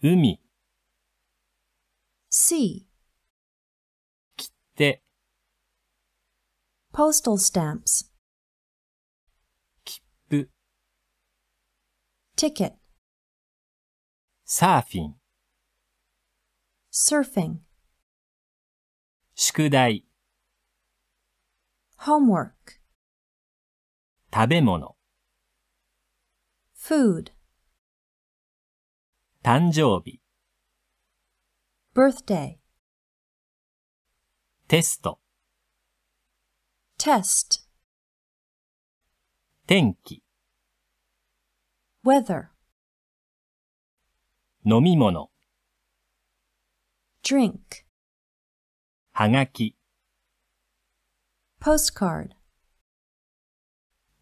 海 sea 切手 postal stamps 切符 ticket サーフィン surfing 宿題 homework 食べ物 food 誕生日 birthday, テスト test, 天気 weather, 飲み物 drink, はがき postcard,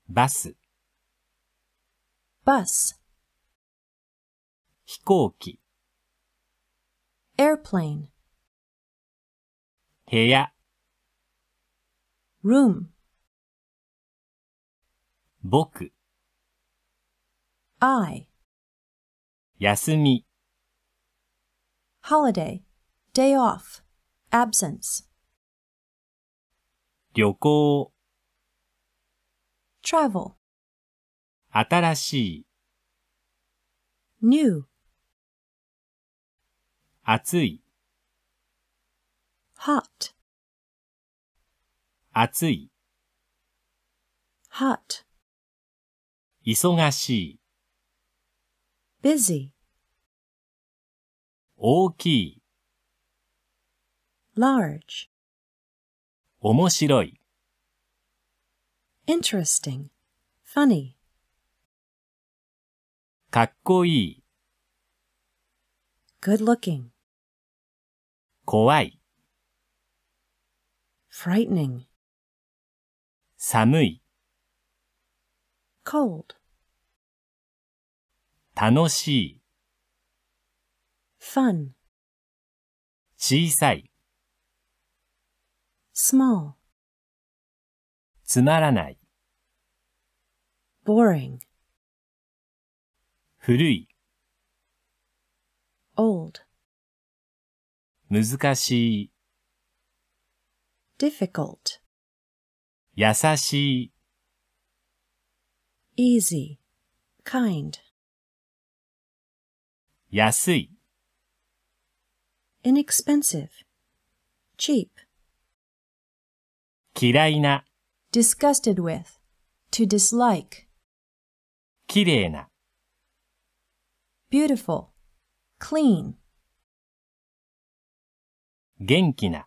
バス bus, 飛行機 airplane 部屋 room 僕 I 休み holiday day off absence 旅行 travel 新しい new 暑い hot 暑い hot 忙しい busy 大きい large 面白い interesting, funny かっこいい good looking 怖い frightening 寒い cold 楽しい fun 小さい small つまらない boring 古い old 難しい、difficult, 優しい easy, kind, 安い、inexpensive, cheap, 嫌いな、disgusted with, to dislike, 綺麗な。beautiful, clean. 元気な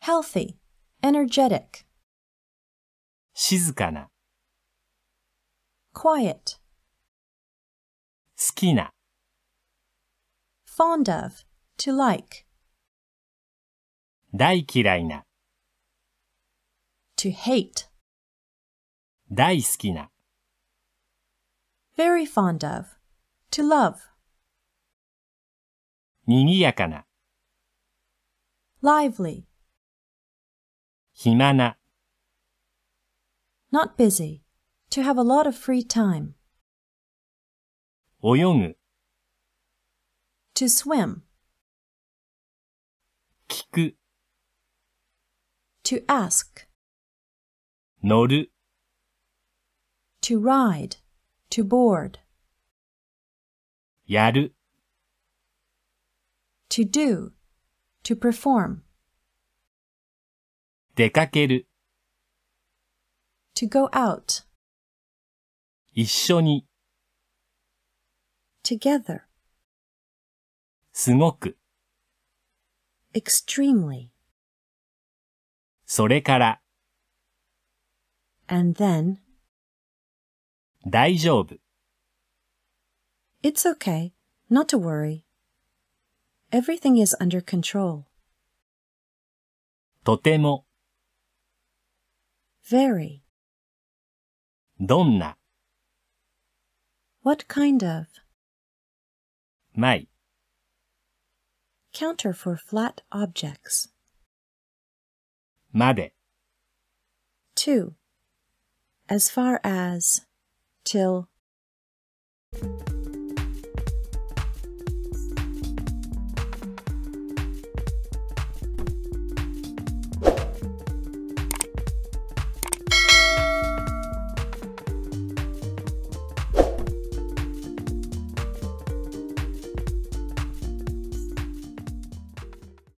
healthy, energetic, 静かな quiet, 好きな fond of, to like, 大嫌いな to hate, 大好きな very fond of, to love, 賑やかな lively. 暇な not busy, to have a lot of free time. 泳ぐ to swim. 聞く to ask. 乗る to ride, to board. やる to do, to perform. 出かける to go out. 一緒に together. すごく extremely. それから and then 大丈夫 it's okay, not to worry. Everything is under control. とても very どんな what kind of ない counter for flat objects まで to as far as till